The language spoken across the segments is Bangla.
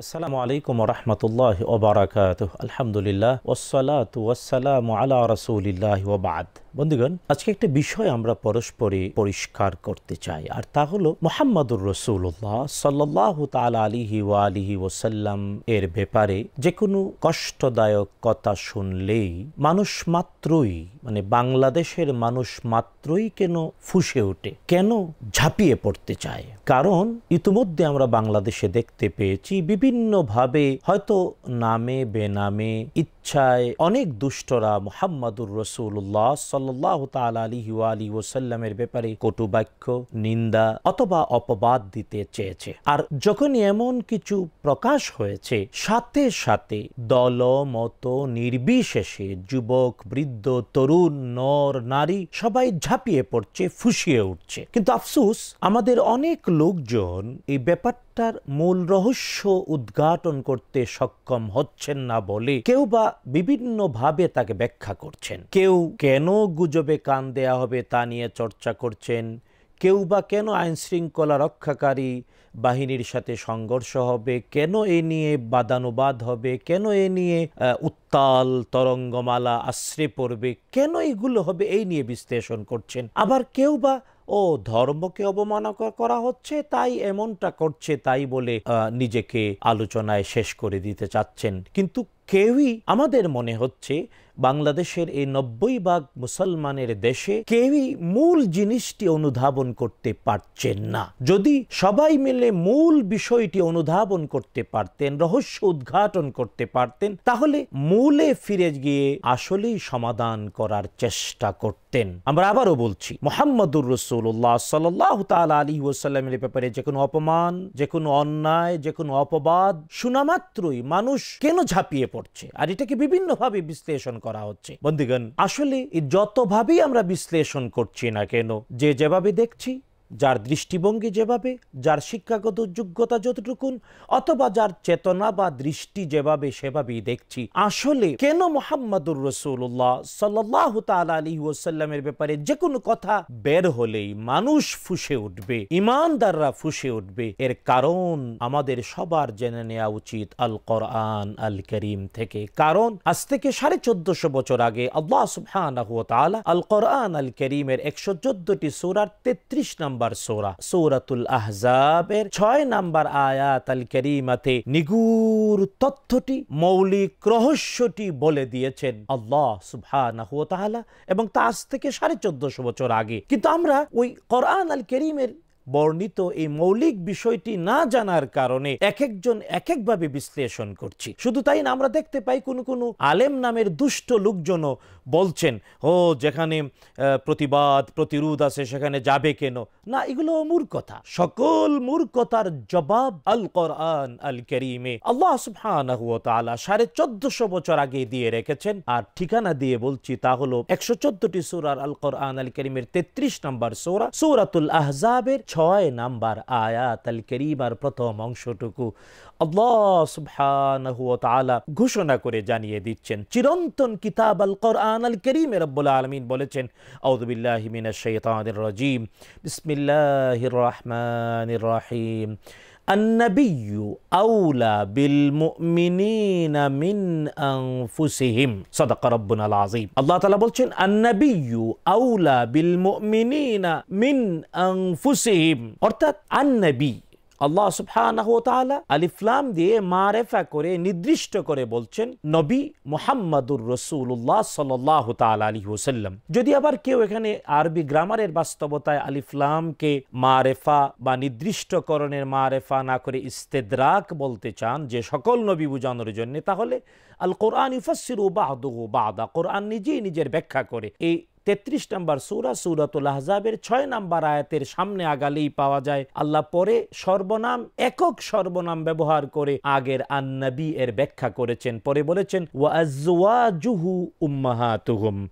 السلام عليكم ورحمة الله وبركاته الحمد لله والصلاة والسلام على رسول الله وبعد বন্ধুগণ আজকে একটা বিষয় আমরা পরস্পরে পরিষ্কার করতে চাই আর তা হলো মোহাম্মদুর রসুল্লাহ সাল্লাহ তাল আলিহি ও আলিহি ওসাল্লাম এর ব্যাপারে যে কোনো কষ্টদায়ক কথা শুনলেই মানুষ মাত্রই মানে বাংলাদেশের মানুষ মাত্রই কেন ফুসে ওঠে কেন ঝাঁপিয়ে পড়তে চায় কারণ ইতিমধ্যে আমরা বাংলাদেশে দেখতে পেয়েছি বিভিন্নভাবে হয়তো নামে বেনামে ইচ্ছায় অনেক দুষ্টরা মোহাম্মদুর রসুল্লাহ সাল সাল্লাহ তাল আলিহি আলী ব্যাপারে কটুবাক্য নিন্দা অথবা অপবাদ দিতে চেয়েছে আর যখন এমন কিছু প্রকাশ হয়েছে সাথে সাথে দল মত নির্বিশেষে যুবক বৃদ্ধ তরুণ নর নারী সবাই ঝাঁপিয়ে পড়ছে ফুসিয়ে উঠছে কিন্তু আফসুস আমাদের অনেক লোকজন এই ব্যাপারটা ব্যাপারটার মূল রহস্য উদ্ঘাটন করতে সক্ষম হচ্ছেন না বলে কেউ বা বিভিন্নভাবে তাকে ব্যাখ্যা করছেন কেউ কেন গুজবে কান দেয়া হবে তা নিয়ে চর্চা করছেন কেউ বা কেন আইনশৃঙ্খলা রক্ষাকারী বাহিনীর সাথে সংঘর্ষ হবে কেন এ নিয়ে বাদানুবাদ হবে কেন এ নিয়ে উত্তাল তরঙ্গমালা আশ্রে পড়বে কেন এগুলো হবে এই নিয়ে বিশ্লেষণ করছেন আবার কেউ বা ও ধর্মকে অবমান করা হচ্ছে তাই এমনটা করছে তাই বলে নিজেকে আলোচনায় শেষ করে দিতে চাচ্ছেন কিন্তু কেউই আমাদের মনে হচ্ছে বাংলাদেশের এই নব্বই ভাগ মুসলমানের দেশে কেউই মূল জিনিসটি অনুধাবন করতে পারছেন না যদি সবাই মিলে মূল বিষয়টি অনুধাবন করতে পারতেন রহস্য উদ্ঘাটন করতে পারতেন তাহলে মূলে ফিরে গিয়ে আসলেই সমাধান করার চেষ্টা করতেন আমরা আবারও বলছি মোহাম্মদুর রসুল্লাহ সাল্লাহ তাল আলী ওসাল্লামের ব্যাপারে যে কোনো অপমান যে কোনো অন্যায় যে কোনো অপবাদ শোনামাত্রই মানুষ কেন ঝাঁপিয়ে পড়ছে আর এটাকে বিভিন্নভাবে বিশ্লেষণ করা হচ্ছে বন্ধুগণ আসলে যতভাবেই আমরা বিশ্লেষণ করছি না কেন যে যেভাবে দেখছি যার দৃষ্টিভঙ্গি যেভাবে যার শিক্ষাগত যোগ্যতা যতটুকু অথবা যার চেতনা বা দৃষ্টি যেভাবে সেভাবেই দেখছি আসলে কেন মোহাম্মদুর রসুল্লাহ সাল্লাহ তাল আলী ওসাল্লামের ব্যাপারে যে কোনো কথা বের হলেই মানুষ ফুসে উঠবে ইমানদাররা ফুসে উঠবে এর কারণ আমাদের সবার জেনে নেওয়া উচিত আল কোরআন আল করিম থেকে কারণ আজ থেকে সাড়ে চোদ্দশো বছর আগে আল্লাহ সুফান আল কোরআন আল করিমের একশো চোদ্দটি সুরার তেত্রিশ নাম নম্বর সোরা সৌরাতুল আহজাবের ছয় নাম্বার আয়াত আল করিমাতে নিগুর তথ্যটি মৌলিক রহস্যটি বলে দিয়েছেন আল্লাহ সুবহানাহু এবং তা আজ থেকে সাড়ে চোদ্দশো বছর আগে কিন্তু আমরা ওই কোরআন আল করিমের বর্ণিত এই মৌলিক বিষয়টি না জানার কারণে এক একজন এক একভাবে বিশ্লেষণ করছি শুধু তাই না আমরা দেখতে পাই কোনো কোনো আলেম নামের দুষ্ট লোকজনও বলছেন ও যেখানে প্রতিবাদ প্রতিরোধ আছে সেখানে যাবে কেন না এগুলো মূর্খতা সকল মূর্খতার জবাব আল কোরআন আল করিমে আল্লাহ সুবহান সাড়ে চোদ্দশো বছর আগে দিয়ে রেখেছেন আর ঠিকানা দিয়ে বলছি তা হলো একশো চোদ্দটি সৌরার আল কোরআন আল করিমের তেত্রিশ নম্বর সৌরা সৌরাতুল আহজাবের ছয় নাম্বার আয়াত আল করিমার প্রথম অংশটুকু আল্লাহ সুবহানাহু ঘোষণা করে জানিয়ে দিচ্ছেন চিরন্তন কিতাব আল কোরআন আল করিম রব্বুল আলামিন বলেছেন আউযু বিল্লাহি মিনাশ শাইতানির রহমান রহিম النبي أولى بالمؤمنين من أنفسهم صدق ربنا العظيم الله تعالى বলছেন النبي أولى بالمؤمنين من أنفسهم أرتد النبي আল্লাহ সুবহানাহু আলিফলাম দিয়ে মারেফা করে নির্দিষ্ট করে বলছেন নবী মোহাম্মদুর রসুল্লাহ সাল্লাহ তাআলা আলী হোসাল্লাম যদি আবার কেউ এখানে আরবি গ্রামারের বাস্তবতায় আলিফলামকে মারেফা বা নির্দিষ্টকরণের মারেফা না করে ইস্তেদ্রাক বলতে চান যে সকল নবী বুঝানোর জন্য তাহলে আল কোরআন ইফাসির বাহদু বাদা কোরআন নিজেই নিজের ব্যাখ্যা করে এই তেত্রিশ নম্বর সুরা সুরাতুল আহজাবের ছয় নম্বর আয়াতের সামনে আগালেই পাওয়া যায় আল্লাহ পরে সর্বনাম একক সর্বনাম ব্যবহার করে আগের আন্নাবি এর ব্যাখ্যা করেছেন পরে বলেছেন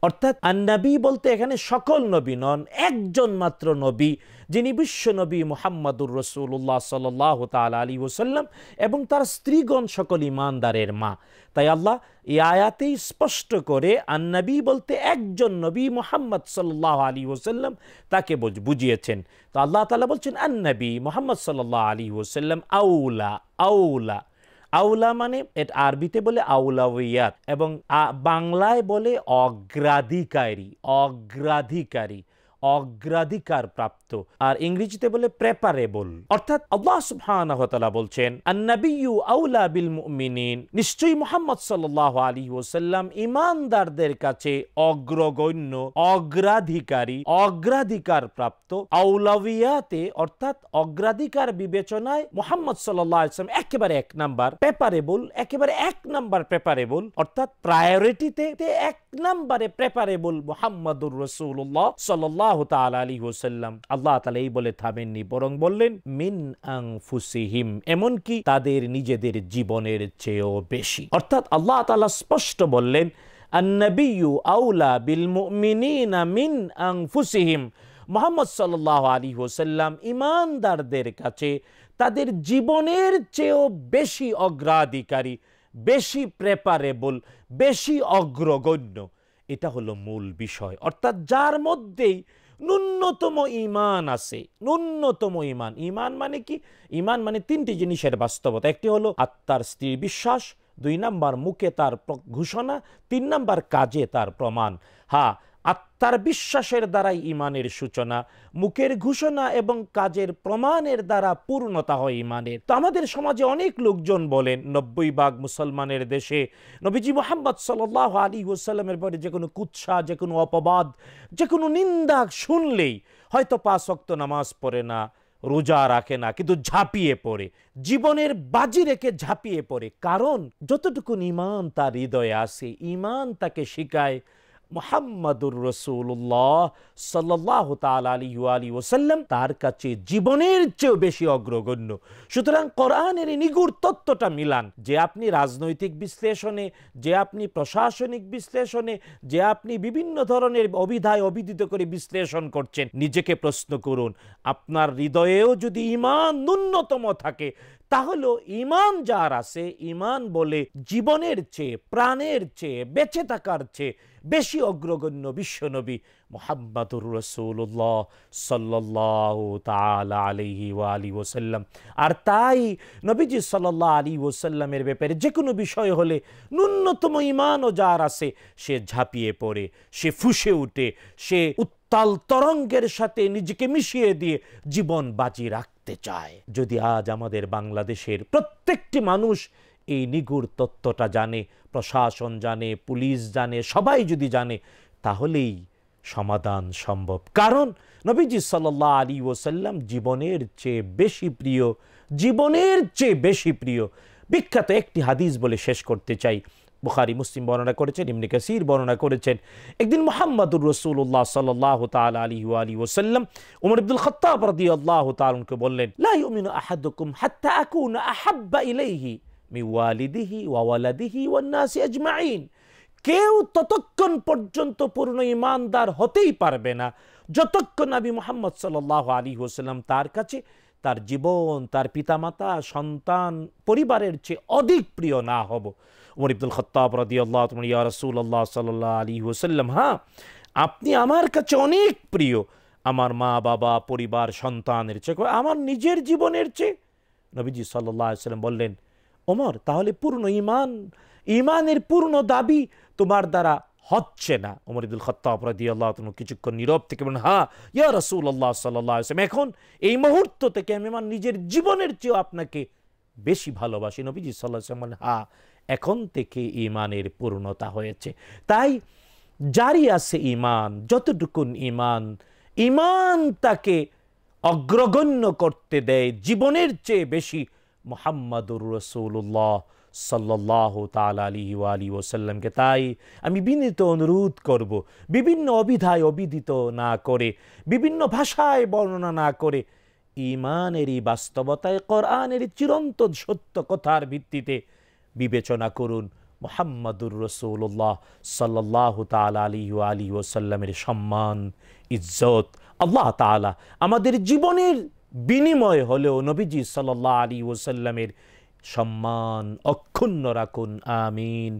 অর্থাৎ আন্নাবি বলতে এখানে সকল নবী নন একজন মাত্র নবী যিনি বিশ্ব নবী মোহাম্মদুর রসুল্লাহ সাল তাল আলী ওসাল্লাম এবং তার স্ত্রীগণ সকল ইমানদারের মা তাই আল্লাহ এই আয়াতেই স্পষ্ট করে আন্নাবি বলতে একজন নবী মোহাম্মদ সাল্লাহ আলী ওসাল্লাম তাকে বুঝিয়েছেন তো আল্লাহ তালা বলছেন আন্নাবি মোহাম্মদ সাল্লাহ আলী ওসাল্লাম আউলা আউলা আউলা মানে এটা আরবিতে বলে আউলাউইয়াত এবং বাংলায় বলে অগ্রাধিকারী অগ্রাধিকারী অগ্রাধিকার প্রাপ্ত আর ইংরেজিতে বলে প্রেপারেবল অর্থাৎ আল্লাহ সুবহানাহু বলছেন আউলা বিল মুমিনিন নিশ্চয়ই মোহাম্মদ সাল আলী ওসাল্লাম ইমানদারদের কাছে অগ্রগণ্য অগ্রাধিকারী অগ্রাধিকার প্রাপ্ত আউলাভিয়াতে অর্থাৎ অগ্রাধিকার বিবেচনায় মোহাম্মদ সাল্লাল্লাহু একেবারে এক নাম্বার প্রেপারেবল একেবারে এক নাম্বার প্রেপারেবল অর্থাৎ প্রায়োরিটিতে এক নাম্বারে প্রেপারেবল মোহাম্মদুর রসুল্লাহ সাল্লাহ তাল আলী হোসাল্লাম আল্লাহ তালা এই বলে থামেননি বরং বললেন মিন আং ফুসিহিম এমনকি তাদের নিজেদের জীবনের চেয়েও বেশি অর্থাৎ আল্লাহ তালা স্পষ্ট বললেন আন্নবিউ আউলা বিল মুমিনিনা মিন আং ফুসিহিম মোহাম্মদ সাল্লাহ আলী হোসাল্লাম ইমানদারদের কাছে তাদের জীবনের চেয়েও বেশি অগ্রাধিকারী বেশি প্রেপারেবল বেশি অগ্রগণ্য এটা হলো মূল বিষয় অর্থাৎ যার মধ্যেই ন্যূনতম ইমান আছে ন্যূনতম ইমান ইমান মানে কি ইমান মানে তিনটি জিনিসের বাস্তবতা একটি হলো আত্মার স্ত্রীর বিশ্বাস দুই নাম্বার মুখে তার ঘোষণা তিন নাম্বার কাজে তার প্রমাণ হ্যাঁ আত্মার বিশ্বাসের দ্বারাই ইমানের সূচনা মুখের ঘোষণা এবং কাজের প্রমাণের দ্বারা পূর্ণতা হয় ইমানের তো আমাদের সমাজে অনেক লোকজন বলেন নব্বই বাগ মুসলমানের দেশে নবীজি মোহাম্মদ সাল আলী ওসাল্লামের পরে যে কোনো কুৎসা যে কোনো অপবাদ যে কোনো নিন্দা শুনলেই হয়তো পাঁচ অক্ত নামাজ পড়ে না রোজা রাখে না কিন্তু ঝাঁপিয়ে পড়ে জীবনের বাজি রেখে ঝাঁপিয়ে পড়ে কারণ যতটুকুন ইমান তার হৃদয়ে আসে ইমান তাকে শিকায় মোহাম্মদুর রসুল্লাহ সাল্লাহ তাল আলী আলী ওসাল্লাম তার কাছে জীবনের চেয়েও বেশি অগ্রগণ্য সুতরাং কোরআনের নিগুর তত্ত্বটা মিলান যে আপনি রাজনৈতিক বিশ্লেষণে যে আপনি প্রশাসনিক বিশ্লেষণে যে আপনি বিভিন্ন ধরনের অভিধায় অভিদিত করে বিশ্লেষণ করছেন নিজেকে প্রশ্ন করুন আপনার হৃদয়েও যদি ইমান ন্যূনতম থাকে তাহলে ইমান যার আছে ইমান বলে জীবনের চেয়ে প্রাণের চেয়ে বেঁচে থাকার চেয়ে বেশি অগ্রগণ্য বিশ্বনবী মোহাম্মদুর রসুল্লাহ সাল্লাহ তালা আলিহি আলী ওসাল্লাম আর তাই নবীজি সাল্লাহ আলী ওসাল্লামের ব্যাপারে যে কোনো বিষয় হলে ন্যূনতম ইমানও যার আছে সে ঝাঁপিয়ে পড়ে সে ফুসে উঠে সে উত্তাল তরঙ্গের সাথে নিজেকে মিশিয়ে দিয়ে জীবন বাজি রাখে করতে চায় যদি আজ আমাদের বাংলাদেশের প্রত্যেকটি মানুষ এই নিগুড় তত্ত্বটা জানে প্রশাসন জানে পুলিশ জানে সবাই যদি জানে তাহলেই সমাধান সম্ভব কারণ নবীজি সাল্লাহ আলী ওসাল্লাম জীবনের চেয়ে বেশি প্রিয় জীবনের চেয়ে বেশি প্রিয় বিখ্যাত একটি হাদিস বলে শেষ করতে চাই বুখারি মুসলিম বর্ণনা করেছেন ইমনি কাসির বর্ণনা করেছেন একদিন মোহাম্মদুর রসুল্লাহ সাল্লাহ তাল আলী আলী ওসাল্লাম উমর আব্দুল খত্তাব রদি আল্লাহ তালকে বললেন লাইমিন আহাদুকুম হাত্তা আকুন আহাব্বা মি ওয়ালিদিহি ওয়ালাদিহি ওয়ান্নাসি আজমাইন কেউ ততক্ষণ পর্যন্ত পূর্ণ ইমানদার হতেই পারবে না যতক্ষণ আমি মোহাম্মদ সাল্লাহ আলী হোসালাম তার কাছে তার জীবন তার পিতামাতা সন্তান পরিবারের চেয়ে অধিক প্রিয় না হব উমর ইবদুল খত্তাব রাদি আল্লাহ তোমার ইয়া রসুল আল্লাহ সাল্লাহ আলী ওসাল্লাম হ্যাঁ আপনি আমার কাছে অনেক প্রিয় আমার মা বাবা পরিবার সন্তানের চেয়ে আমার নিজের জীবনের চেয়ে নবীজি সাল্লাহ সাল্লাম বললেন ওমর তাহলে পূর্ণ ইমান ইমানের পূর্ণ দাবি তোমার দ্বারা হচ্ছে না ওমর ইদুল খত্তা রাদি আল্লাহ তুমি কিছুক্ষণ নীরব থেকে বলেন হ্যাঁ ইয়া রসুল আল্লাহ সাল্লাহ আসলাম এখন এই মুহূর্ত থেকে আমি আমার নিজের জীবনের চেয়েও আপনাকে বেশি ভালোবাসি নবীজি সাল্লাহ আসলাম বলেন হ্যাঁ এখন থেকে ইমানের পূর্ণতা হয়েছে তাই জারি আছে ইমান যতটুকুন ইমান ইমান তাকে অগ্রগণ্য করতে দেয় জীবনের চেয়ে বেশি মোহাম্মদুর রসৌল্লাহ সাল্লাহ তাল আলী আলী ওসাল্লামকে তাই আমি বিনীত অনুরোধ করব বিভিন্ন অবিধায় অবিদিত না করে বিভিন্ন ভাষায় বর্ণনা না করে ইমানেরই বাস্তবতায় কোরআনের চিরন্তন সত্য কথার ভিত্তিতে বিবেচনা করুন মোহাম্মদুর রসৌল্লাহ সাল্লাহ তাল আলী আলী ওসাল্লামের সম্মান ইজ্জত আল্লাহ তালা আমাদের জীবনের বিনিময় হলেও নবীজি সাল্লাহ আলী ওসাল্লামের সম্মান অক্ষুণ্ণ রাখুন আমিন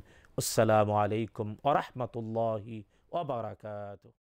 আসসালামু আলাইকুম আরহামতুল্লাহি ওবরাকাত